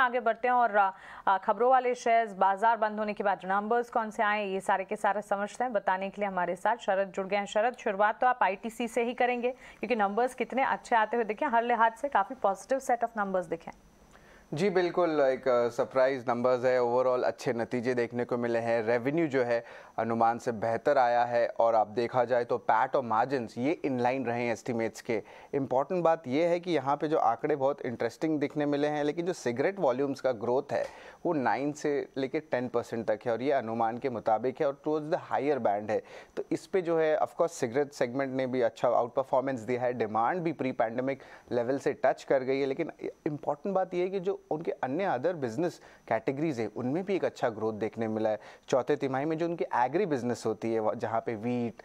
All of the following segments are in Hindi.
आगे बढ़ते हैं और खबरों वाले शेयर्स बाजार बंद होने के बाद नंबर्स कौन से आए ये सारे के सारे समझते हैं बताने के लिए हमारे साथ शरद जुड़ गए हैं शरद शुरुआत तो आप आईटीसी से ही करेंगे क्योंकि नंबर्स कितने अच्छे आते हुए देखें हर लिहाज से काफ़ी पॉजिटिव सेट ऑफ नंबर्स दिखे जी बिल्कुल एक सरप्राइज़ नंबर्स है ओवरऑल अच्छे नतीजे देखने को मिले हैं रेवेन्यू जो है अनुमान से बेहतर आया है और आप देखा जाए तो पैट और मार्जिन ये इनलाइन रहे हैं एस्टिमेट्स के इम्पॉर्टेंट बात ये है कि यहाँ पे जो आंकड़े बहुत इंटरेस्टिंग दिखने मिले हैं लेकिन जो सिगरेट वॉल्यूम्स का ग्रोथ है वो नाइन से लेकर टेन परसेंट तक है और ये अनुमान के मुताबिक है और टूवर्ड्स द हायर बैंड है तो इस पर जो है ऑफकोर्स सिगरेट सेगमेंट ने भी अच्छा आउट परफॉर्मेंस दिया है डिमांड भी प्री पैंडमिक लेवल से टच कर गई है लेकिन इंपॉर्टेंट बात यह है कि जो उनके अन्य अदर बिजनेस कैटेगरीज है उनमें भी एक अच्छा ग्रोथ देखने मिला है चौथे तिमाही में जो उनकी एग्री बिजनेस होती है जहाँ पे वीट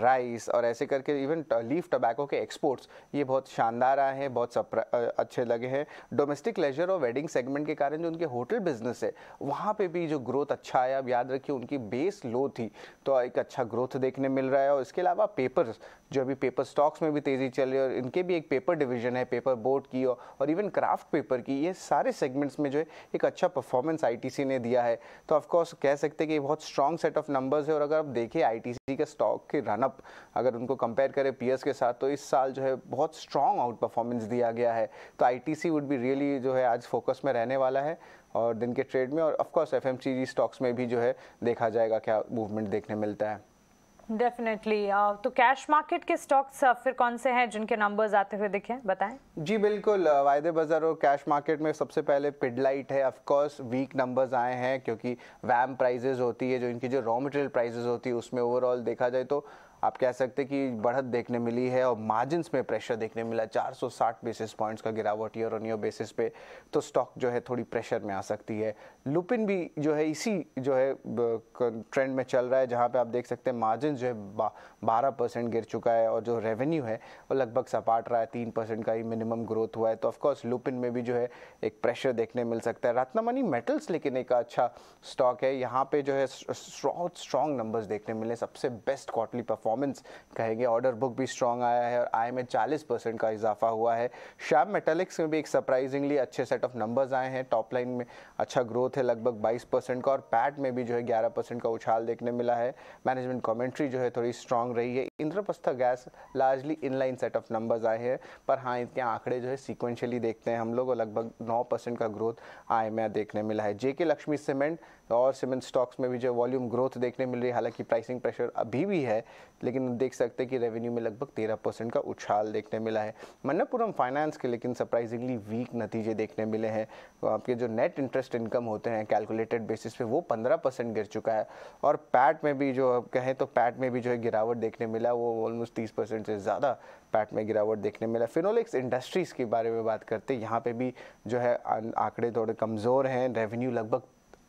राइस और ऐसे करके इवन लीफ टबैको के एक्सपोर्ट्स ये बहुत शानदार आए हैं बहुत अच्छे लगे हैं डोमेस्टिक लेजर और वेडिंग सेगमेंट के कारण जो उनके होटल बिजनेस है वहाँ पे भी जो ग्रोथ अच्छा आया अब याद रखिए उनकी बेस लो थी तो एक अच्छा ग्रोथ देखने मिल रहा है और इसके अलावा पेपर्स जो अभी पेपर स्टॉक्स में भी तेज़ी चल रही है और इनके भी एक पेपर डिवीजन है पेपर बोर्ड की और, और इवन क्राफ्ट पेपर की ये सारे सारे सेगमेंट्स में जो है एक अच्छा परफॉर्मेंस आईटीसी ने दिया है तो ऑफकोर्स कह सकते हैं कि बहुत स्ट्रॉन्ग सेट ऑफ नंबर्स है और अगर आप देखें आईटीसी के स्टॉक के रनअप अगर उनको कंपेयर करें पी के साथ तो इस साल जो है बहुत स्ट्रॉन्ग आउट परफॉर्मेंस दिया गया है तो आई वुड बी रियली जो है आज फोकस में रहने वाला है और दिन के ट्रेड में और ऑफकोर्स एफ स्टॉक्स में भी जो है देखा जाएगा क्या मूवमेंट देखने मिलता है डेफिनेटली uh, तो कैश मार्केट के स्टॉक्स uh, फिर कौन से हैं जिनके नंबर्स आते हुए दिखे बताएं जी बिल्कुल uh, वायदे बाजार और कैश मार्केट में सबसे पहले पिडलाइट है ऑफकोर्स वीक नंबर्स आए हैं क्योंकि वैम प्राइजेज होती है जो इनकी जो रॉ मटेरियल प्राइजेज होती है उसमें ओवरऑल देखा जाए तो आप कह सकते हैं कि बढ़त देखने मिली है और मार्जिन में प्रेशर देखने मिला 460 बेसिस पॉइंट्स का गिरावट ईयर ऑन ईयर बेसिस पे तो स्टॉक जो है थोड़ी प्रेशर में आ सकती है लुपिन भी जो है इसी जो है ट्रेंड में चल रहा है जहाँ पे आप देख सकते हैं मार्जिन जो है बारह परसेंट गिर चुका है और जो रेवेन्यू है वो लगभग सपाट रहा है तीन परसेंट का ही मिनिमम ग्रोथ हुआ है तो ऑफकोर्स लुपिन में भी जो है एक प्रेशर देखने मिल सकता है रत्नामणि मेटल्स लेकिन एक अच्छा स्टॉक है यहाँ पे जो है स्ट्रॉन्ग नंबर्स देखने मिले सबसे बेस्ट क्वार्टरली परफॉर्म परफॉर्मेंस कहेंगे ऑर्डर बुक भी स्ट्रॉन्ग आया है और आय में चालीस परसेंट का इजाफा हुआ है श्याम मेटेलिक्स में भी एक सरप्राइजिंगली अच्छे सेट ऑफ नंबर्स आए हैं टॉप लाइन में अच्छा ग्रोथ है लगभग बाईस परसेंट का और पैट में भी जो है ग्यारह परसेंट का उछाल देखने मिला है मैनेजमेंट कॉमेंट्री जो है थोड़ी स्ट्रॉन्ग रही है Indraprastha Gas largely in line set of numbers आए हैं पर हाँ इनके आंकड़े जो है सिक्वेंशली देखते हैं हम लोग और लगभग नौ परसेंट का ग्रोथ आई में देखने मिला है जेके लक्ष्मी सीमेंट और सीमेंट स्टॉक्स में भी जो वॉल्यूम ग्रोथ देखने मिल रही है हालांकि प्राइसिंग प्रेशर अभी भी है लेकिन देख सकते हैं कि रेवेन्यू में लगभग तेरह परसेंट का उछाल देखने मिला है मन्नापुरम फाइनेंस के लेकिन सरप्राइजिंगली वीक नतीजे देखने मिले हैं तो आपके जो नेट इंटरेस्ट इनकम होते हैं कैलकुलेटेड बेसिस पे वो पंद्रह परसेंट गिर चुका है और पैट में भी जो आप कहें तो पैट में भी जो है गिरावट देखने मिला वो ऑलमोस्ट तीस परसेंट से ज़्यादा पैट में गिरावट देखने मिला फिनोलिक्स इंडस्ट्रीज़ के बारे में बात करते यहाँ पर भी जो है आंकड़े थोड़े कमज़ोर हैं रेवेन्यू लगभग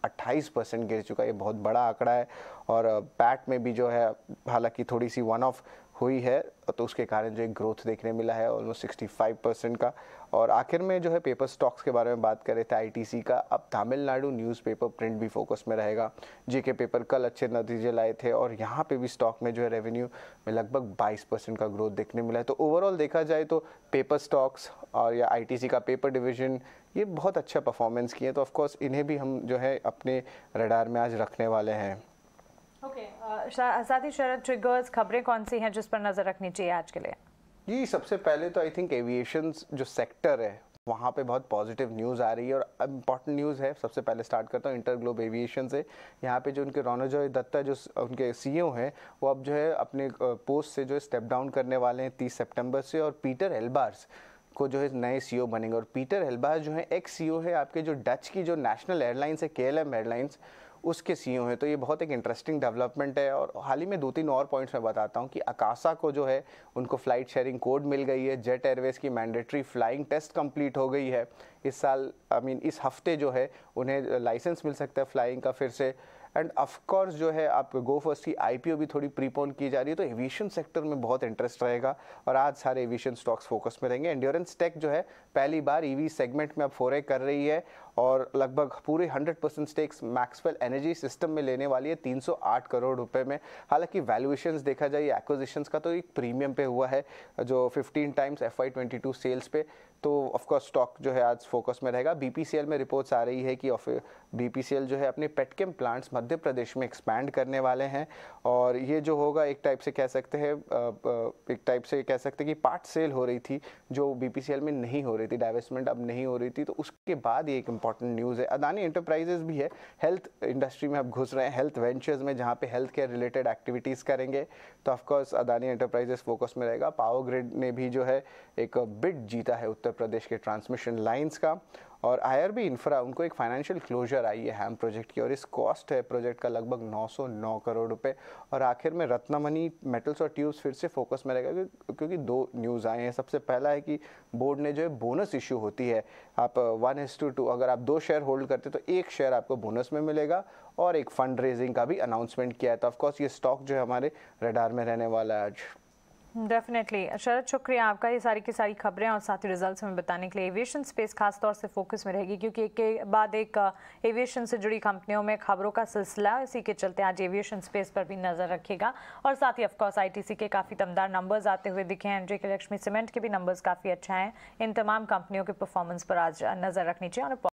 28 परसेंट गिर चुका है ये बहुत बड़ा आंकड़ा है और पैट में भी जो है हालांकि थोड़ी सी वन ऑफ हुई है तो उसके कारण जो एक ग्रोथ देखने मिला है ऑलमोस्ट सिक्सटी फाइव परसेंट का और आखिर में जो है पेपर स्टॉक्स के बारे में बात करें तो आई का अब तमिलनाडु न्यूज़पेपर प्रिंट भी फोकस में रहेगा जीके पेपर कल अच्छे नतीजे लाए थे और यहाँ पे भी स्टॉक में जो है रेवेन्यू में लगभग बाईस परसेंट का ग्रोथ देखने मिला है तो ओवरऑल देखा जाए तो पेपर स्टॉक्स और या आई का पेपर डिविजन ये बहुत अच्छा परफॉर्मेंस किए तो ऑफकोर्स इन्हें भी हम जो है अपने रडार में आज रखने वाले हैं ओके साथ ही शरद ट्रिगर्स खबरें कौन सी हैं जिस पर नज़र रखनी चाहिए आज के लिए जी सबसे पहले तो आई थिंक एविएशन जो सेक्टर है वहाँ पे बहुत पॉजिटिव न्यूज़ आ रही है और इम्पॉर्टेंट न्यूज़ है सबसे पहले स्टार्ट करता हूँ इंटर ग्लोब एविएशन से यहाँ पे जो उनके रोनोजॉय दत्ता जो उनके सीईओ e हैं वो अब जो है अपने पोस्ट से जो है स्टेप डाउन करने वाले हैं तीस सितंबर से और पीटर एल्बार्स को जो है नए सीईओ e बनेंगे और पीटर एल्बार्स जो है एक्स सी है आपके जो डच की जो नेशनल एयरलाइंस है के एयरलाइंस उसके सी e हैं तो ये बहुत एक इंटरेस्टिंग डेवलपमेंट है और हाल ही में दो तीन और पॉइंट्स मैं बताता हूँ कि अकासा को जो है उनको फ़्लाइट शेयरिंग कोड मिल गई है जेट एयरवेज़ की मैंडेटरी फ्लाइंग टेस्ट कंप्लीट हो गई है इस साल आई I मीन mean, इस हफ्ते जो है उन्हें लाइसेंस मिल सकता है फ्लाइंग का फिर से एंड ऑफकोर्स जो है आप गो फर्स्ट की आई भी थोड़ी प्रीपोन की जा रही है तो एविएशन सेक्टर में बहुत इंटरेस्ट रहेगा और आज सारे एविएशन स्टॉक्स फोकस में रहेंगे एंड्योरेंस टेक जो है पहली बार ईवी e सेगमेंट में अब फोरे कर रही है और लगभग पूरे 100 percent stakes Maxwell Energy System में लेने वाली है 308 करोड़ रुपए में हालांकि वैल्यूएशंस देखा जाए एक्विजिशंस का तो एक प्रीमियम पे हुआ है जो 15 टाइम्स एफ आई सेल्स पे तो ऑफकोर्स स्टॉक जो है आज फोकस में रहेगा बीपीसीएल में रिपोर्ट्स आ रही है कि बीपीसीएल जो है अपने पेटकेम प्लांट्स मध्य प्रदेश में एक्सपैंड करने वाले हैं और ये जो होगा एक टाइप से कह सकते हैं एक टाइप से कह सकते हैं कि पार्ट सेल हो रही थी जो बीपीसीएल में नहीं हो रही थी डाइवेस्टमेंट अब नहीं हो रही थी तो उसके बाद ये एक इंपॉर्टेंट न्यूज़ है अदानी इंटरप्राइजेज भी है हेल्थ इंडस्ट्री में अब घुस रहे हैं हेल्थ वेंचर्स में जहाँ पे हेल्थ केयर रिलेटेड एक्टिविटीज़ करेंगे तो ऑफकोर्स अदानी एंटरप्राइजेस फोकस में रहेगा पावर ग्रिड ने भी जो है एक बिड जीता है उत्तर प्रदेश के ट्रांसमिशन लाइन्स का और आई इंफ्रा उनको एक फाइनेंशियल क्लोजर आई है हैम प्रोजेक्ट की और इस कॉस्ट है प्रोजेक्ट का लगभग 909 करोड़ रुपए और आखिर में रत्नामणि मेटल्स और ट्यूब्स फिर से फोकस में रहेगा क्योंकि दो न्यूज़ आए हैं सबसे पहला है कि बोर्ड ने जो है बोनस इशू होती है आप वन एस टू टू अगर आप दो शेयर होल्ड करते तो एक शेयर आपको बोनस में मिलेगा और एक फंड रेजिंग का भी अनाउंसमेंट किया है तो ऑफकोर्स ये स्टॉक जो है हमारे रेडार में रहने वाला है आज डेफिनेटली शरद शुक्रिया आपका ये सारी की सारी खबरें और साथ ही रिजल्ट्स हमें बताने के लिए एविएशन स्पेस खास तौर से फोकस में रहेगी क्योंकि एक के बाद एक एविएशन uh, से जुड़ी कंपनियों में खबरों का सिलसिला इसी के चलते आज एविएशन स्पेस पर भी नज़र रखेगा और साथ ही ऑफकोर्स सी के काफ़ी दमदार नंबर्स आते हुए दिखे हैं एनजे के लक्ष्मी सीमेंट के भी नंबर्स काफ़ी अच्छा हैं इन तमाम कंपनियों के परफॉर्मेंस पर आज नज़र रखनी चाहिए और